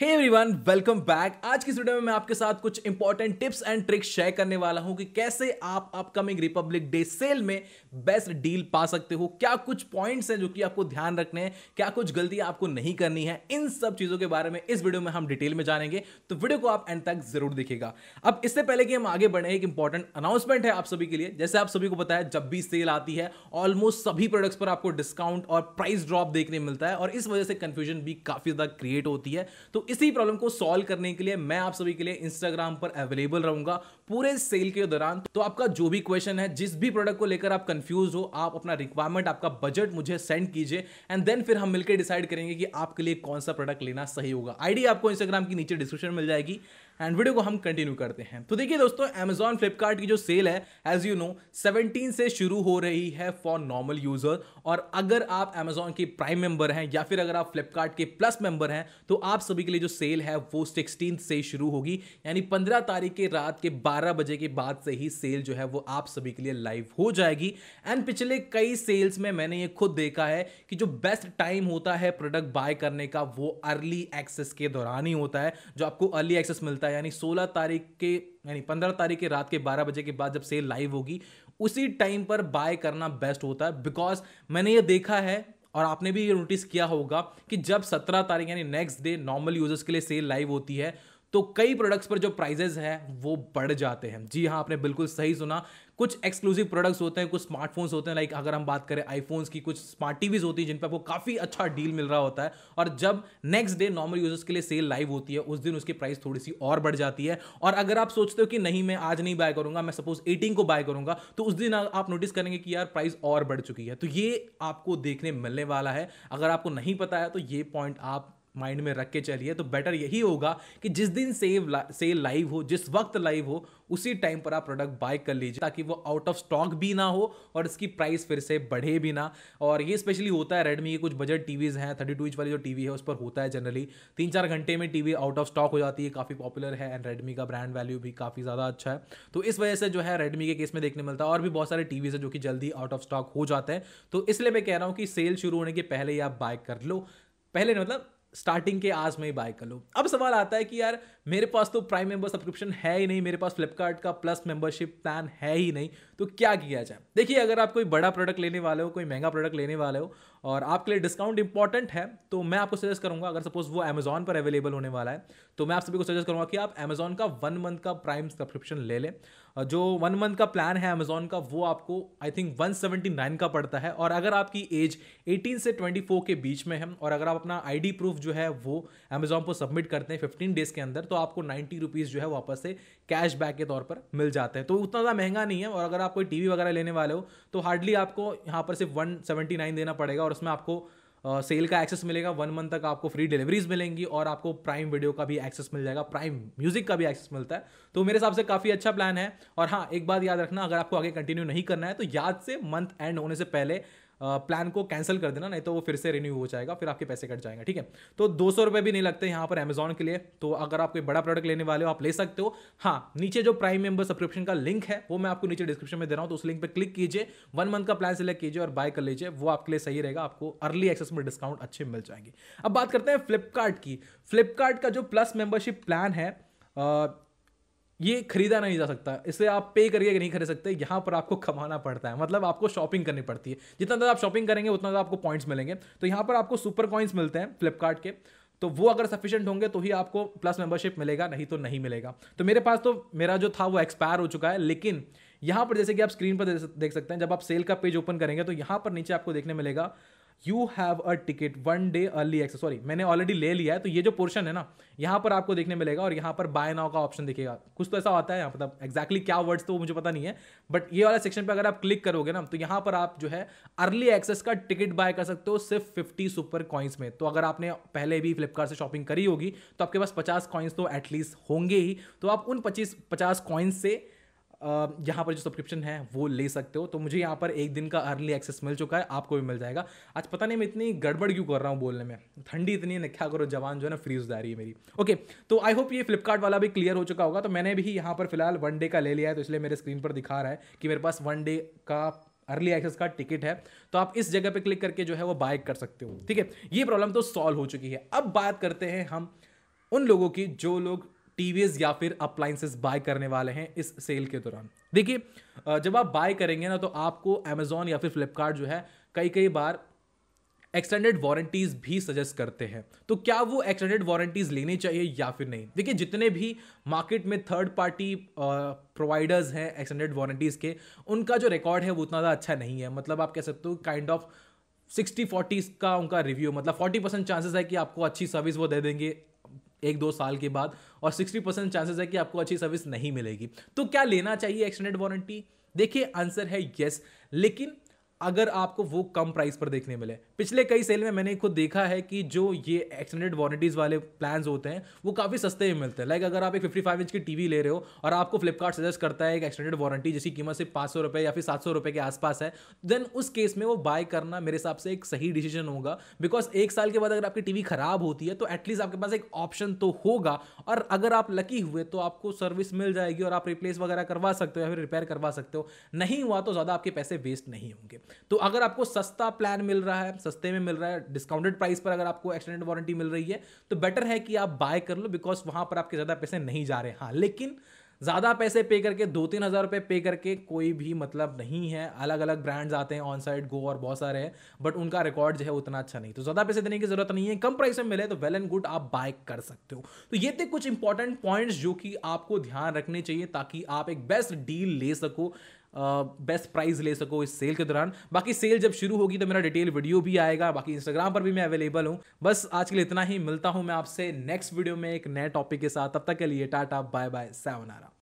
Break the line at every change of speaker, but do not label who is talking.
hey everyone welcome back आज की video में मैं आपके साथ कुछ important tips and tricks share करने वाला हूं कि कैसे आप अपकमिंग रिपब्लिक डे सेल में बेस्ट डील पा सकते हो क्या कुछ पॉइंट्स हैं जो कि आपको ध्यान रखने हैं क्या कुछ गलती आपको नहीं करनी है इन सब चीज़ों के बारे में इस वीडियो में हम डिटेल में जानेंगे तो वीडियो को आप एंड तक जरूर देखेगा अब इससे पहले कि हम आगे बढ़े एक इंपॉर्टेंट अनाउंसमेंट है आप सभी के लिए जैसे आप सभी को पता है जब भी सेल आती है ऑलमोस्ट सभी प्रोडक्ट्स पर आपको डिस्काउंट और प्राइस ड्रॉप देखने मिलता है और इस वजह से कंफ्यूजन भी काफ़ी ज़्यादा क्रिएट होती है तो इसी प्रॉब्लम को सॉल्व करने के लिए मैं आप सभी के लिए इंस्टाग्राम पर अवेलेबल रहूंगा पूरे सेल के दौरान तो आपका जो भी क्वेश्चन है जिस भी प्रोडक्ट को लेकर आप कंफ्यूज हो आप अपना रिक्वायरमेंट आपका बजट मुझे सेंड कीजिए एंड देन फिर हम मिलकर डिसाइड करेंगे कि आपके लिए कौन सा प्रोडक्ट लेना सही होगा आईडी आपको इंस्टाग्राम की नीचे डिस्क्रिप्शन मिल जाएगी एंड वीडियो को हम कंटिन्यू करते हैं तो देखिए दोस्तों अमेजॉन फ्लिपकार्ट की जो सेल है एज यू नो सेवनटीन से शुरू हो रही है फॉर नॉर्मल यूजर और अगर आप अमेजॉन के प्राइम मेंबर हैं या फिर अगर आप फ्लिपकार्ट के प्लस मेंबर हैं तो आप सभी के लिए जो सेल है वो सिक्सटीन से शुरू होगी यानी पंद्रह तारीख के रात के बारह बजे के बाद से ही सेल जो है वो आप सभी के लिए लाइव हो जाएगी एंड पिछले कई सेल्स में मैंने ये खुद देखा है कि जो बेस्ट टाइम होता है प्रोडक्ट बाय करने का वो अर्ली एक्सेस के दौरान ही होता है जो आपको अर्ली एक्सेस मिलता है यानी 16 तारीख के यानी 15 तारीख के रात के 12 बजे के बाद जब सेल लाइव होगी उसी टाइम पर बाय करना बेस्ट होता है बिकॉज मैंने ये देखा है और आपने भी ये नोटिस किया होगा कि जब 17 तारीख यानी नेक्स्ट डे नॉर्मल यूजर्स के लिए सेल लाइव होती है तो कई प्रोडक्ट्स पर जो प्राइजेज हैं वो बढ़ जाते हैं जी हाँ आपने बिल्कुल सही सुना कुछ एक्सक्लूसिव प्रोडक्ट्स होते हैं कुछ स्मार्टफोन्स होते हैं लाइक अगर हम बात करें आईफोन्स की कुछ स्मार्ट टीवीज होती हैं जिन पर आपको काफ़ी अच्छा डील मिल रहा होता है और जब नेक्स्ट डे नॉर्मल यूजर्स के लिए सेल लाइव होती है उस दिन उसकी प्राइस थोड़ी सी और बढ़ जाती है और अगर आप सोचते हो कि नहीं मैं आज नहीं बाय करूंगा मैं सपोज एटीन को बाय करूंगा तो उस दिन आप नोटिस करेंगे कि यार प्राइस और बढ़ चुकी है तो ये आपको देखने मिलने वाला है अगर आपको नहीं पता है तो ये पॉइंट आप माइंड में रख के चलिए तो बेटर यही होगा कि जिस दिन सेव ला, सेल लाइव हो जिस वक्त लाइव हो उसी टाइम पर आप प्रोडक्ट बाय कर लीजिए ताकि वो आउट ऑफ स्टॉक भी ना हो और इसकी प्राइस फिर से बढ़े भी ना और ये स्पेशली होता है रेडमी के कुछ बजट टीवीज़ हैं थर्टी टू इंच वाली जो टीवी है उस पर होता है जनरली तीन चार घंटे में टीवी आउट ऑफ स्टॉक हो जाती है काफ़ी पॉपुलर है एंड रेडमी का ब्रांड वैल्यू भी काफ़ी ज़्यादा अच्छा है तो इस वजह से जो है रेडमी के केस में देखने मिलता है और भी बहुत सारे टीवीज़ हैं जो कि जल्दी आउट ऑफ स्टॉक हो जाते हैं तो इसलिए मैं कह रहा हूँ कि सेल शुरू होने के पहले ही आप बाय कर लो पहले मतलब स्टार्टिंग के आज में ही बाय कर लो अब सवाल आता है कि यार मेरे पास तो प्राइम मेंबर सब्सक्रिप्शन है ही नहीं मेरे पास फ्लिपकार्ट का प्लस मेंबरशिप प्लान है ही नहीं तो क्या किया जाए देखिए अगर आप कोई बड़ा प्रोडक्ट लेने वाले हो कोई महंगा प्रोडक्ट लेने वाले हो और आपके लिए डिस्काउंट इंपॉर्टेंट है तो मैं आपको सजेस्ट करूँगा अगर सपोज वो अमेजॉन पर अवेलेबल होने वाला है तो मैं आप सभी को सजेस्ट करूँगा कि आप अमेजॉन का वन मंथ का प्राइम सब्सक्रिप्शन ले लें जो वन मंथ का प्लान है अमेजॉन का वो आपको आई थिंक 179 का पड़ता है और अगर आपकी एज 18 से 24 के बीच में है और अगर आप अपना आईडी प्रूफ जो है वो अमेजॉन पर सबमिट करते हैं फिफ्टीन डेज के अंदर तो आपको नाइन्टी रुपीज़ जो है वापस से कैशबैक के तौर पर मिल जाते हैं तो उतना ज़्यादा महंगा नहीं है और अगर आप कोई टी वगैरह लेने वाले हो तो हार्डली आपको यहाँ पर सिर्फ वन देना पड़ेगा और उसमें आपको सेल का एक्सेस मिलेगा वन मंथ तक आपको फ्री डिलीवरीज मिलेंगी और आपको प्राइम वीडियो का भी एक्सेस मिल जाएगा प्राइम म्यूजिक का भी एक्सेस मिलता है तो मेरे हिसाब से काफ़ी अच्छा प्लान है और हाँ एक बात याद रखना अगर आपको आगे कंटिन्यू नहीं करना है तो याद से मंथ एंड होने से पहले प्लान को कैंसिल कर देना नहीं तो वो फिर से रिन्यू हो जाएगा फिर आपके पैसे कट जाएंगे ठीक है तो दो सौ भी नहीं लगते यहाँ पर अमेजोन के लिए तो अगर आप कोई बड़ा प्रोडक्ट लेने वाले हो आप ले सकते हो हाँ नीचे जो प्राइम मेंबर सब्सक्रिप्शन का लिंक है वो मैं आपको नीचे डिस्क्रिप्शन में दे रहा हूँ तो उस लिंक पर क्लिक कीजिए वन मंथ का प्लान सेलेक्ट कीजिए और बाय कर लीजिए वो आपके लिए सही रहेगा आपको अर्ली एक्सेस में डिस्काउंट अच्छे मिल जाएंगे अब बात करते हैं फ्लिपकार्ट की फ्लिपकार्ट का जो प्लस मेंबरशिप प्लान है ये खरीदा नहीं जा सकता इसे आप पे करके नहीं खरीद सकते यहाँ पर आपको कमाना पड़ता है मतलब आपको शॉपिंग करनी पड़ती है जितना ज़्यादा आप शॉपिंग करेंगे उतना ज़्यादा आपको पॉइंट्स मिलेंगे तो यहाँ पर आपको सुपर कॉइन्स मिलते हैं फ्लिपकार्ट के तो वो अगर सफिशेंट होंगे तो ही आपको प्लस मेंबरशिप मिलेगा नहीं तो नहीं मिलेगा तो मेरे पास तो मेरा जो था वो एक्सपायर हो चुका है लेकिन यहाँ पर जैसे कि आप स्क्रीन पर देख सकते हैं जब आप सेल का पेज ओपन करेंगे तो यहाँ पर नीचे आपको देखने मिलेगा you have a ticket one day early access sorry मैंने ऑलरेडी ले लिया है तो ये जो पोर्शन है ना यहाँ पर आपको देखने मिलेगा और यहाँ पर बाय नाउ का ऑप्शन दिखेगा कुछ तो ऐसा होता है यहाँ मतलब एक्जैक्टली क्या वर्ड्स तो मुझे पता नहीं है बट ये वाला सेक्शन पर अगर आप क्लिक करोगे ना तो यहाँ पर आप जो है अर्ली एक्सेस का टिकट बाय कर सकते हो सिर्फ फिफ्टी सुपर कॉइन्स में तो अगर आपने पहले भी फ्लिपकार्ट से शॉपिंग करी होगी तो आपके पास पचास कॉइन्स तो एटलीस्ट होंगे ही तो आप उन पच्चीस पचास कॉइन्स से यहाँ पर जो सब्सक्रिप्शन है वो ले सकते हो तो मुझे यहाँ पर एक दिन का अर्ली एक्सेस मिल चुका है आपको भी मिल जाएगा आज पता नहीं मैं इतनी गड़बड़ क्यों कर रहा हूँ बोलने में ठंडी इतनी है क्या करो जवान जो है ना फ्रीज जा रही है मेरी ओके तो आई होप ये फ्लिपकार्ट वाला भी क्लियर हो चुका होगा तो मैंने भी यहाँ पर फिलहाल वन डे का ले लिया है तो इसलिए मेरे स्क्रीन पर दिखा रहा है कि मेरे पास वन डे का अर्ली एक्सेस का टिकट है तो आप इस जगह पे क्लिक करके जो है वो बाय कर सकते हो ठीक है ये प्रॉब्लम तो सॉल्व हो चुकी है अब बात करते हैं हम उन लोगों की जो लोग टीवीएस या फिर अप्लाइंसेस बाय करने वाले हैं इस सेल के दौरान देखिए जब आप बाय करेंगे ना तो आपको अमेजोन या फिर फ्लिपकार्ट जो है कई कई बार एक्सटेंडेड वारंटीज़ भी सजेस्ट करते हैं तो क्या वो एक्सटेंडेड वारंटीज़ लेनी चाहिए या फिर नहीं देखिए जितने भी मार्केट में थर्ड पार्टी प्रोवाइडर्स हैं एक्सटेंडेड वारंटीज़ के उनका जो रिकॉर्ड है वो उतना ज़्यादा अच्छा नहीं है मतलब आप कह सकते हो काइंड ऑफ सिक्सटी फोर्टीज का उनका रिव्यू मतलब फोर्टी परसेंट चांसेस है कि आपको अच्छी सर्विस वो दे देंगे एक दो साल के बाद और सिक्सटी परसेंट चांसेस है कि आपको अच्छी सर्विस नहीं मिलेगी तो क्या लेना चाहिए एक्सटेंडेड वारंटी देखिए आंसर है येस लेकिन अगर आपको वो कम प्राइस पर देखने मिले पिछले कई सेल में मैंने खुद देखा है कि जो ये एक्सटेंडेड वारंटीज़ वाले प्लान्स होते हैं वो काफ़ी सस्ते में मिलते हैं लाइक अगर आप एक 55 इंच की टीवी ले रहे हो और आपको फ्लिपकार्ट सजेस्ट करता है एक एक्सटेंडेड वारंटी जिसकी कीमत सिर्फ पाँच सौ या फिर सात सौ के आसपास है देन उस केस में वो बाय करना मेरे हिसाब से एक सही डिसीजन होगा बिकॉज एक साल के बाद अगर आपकी टीवी ख़राब होती है तो एटलीस्ट आपके पास एक ऑप्शन तो होगा और अगर आप लकी हुए तो आपको सर्विस मिल जाएगी और आप रिप्लेस वगैरह करवा सकते हो या फिर रिपेयर करवा सकते हो नहीं हुआ तो ज़्यादा आपके पैसे वेस्ट नहीं होंगे तो अगर आपको सस्ता प्लान मिल रहा है सस्ते में मिल रहा है डिस्काउंटेड प्राइस पर अगर आपको एक्सटेंडेड वारंटी मिल रही है तो बेटर है कि आप बाय कर लो बिकॉज वहां पर आपके ज़्यादा पैसे नहीं जा रहे हाँ लेकिन ज़्यादा पैसे पे करके दो तीन हज़ार रुपये पे करके कोई भी मतलब नहीं है अलग अलग ब्रांड्स आते हैं ऑन साइड गो और बहुत सारे हैं बट उनका रिकॉर्ड जो है उतना अच्छा नहीं तो ज़्यादा पैसे देने की ज़रूरत नहीं है कम प्राइस में मिले तो वेल एंड गुड आप बाय कर सकते हो तो ये थे कुछ इंपॉर्टेंट पॉइंट्स जो कि आपको ध्यान रखने चाहिए ताकि आप एक बेस्ट डील ले सको बेस्ट प्राइस ले सको इस सेल के दौरान बाकी सेल जब शुरू होगी तो मेरा डिटेल वीडियो भी आएगा बाकी इंस्टाग्राम पर भी मैं अवेलेबल हूँ बस आज के लिए इतना ही मिलता हूँ मैं आपसे नेक्स्ट वीडियो में एक नए टॉपिक के साथ तब तक के लिए टाटा बाय बाय सैनारा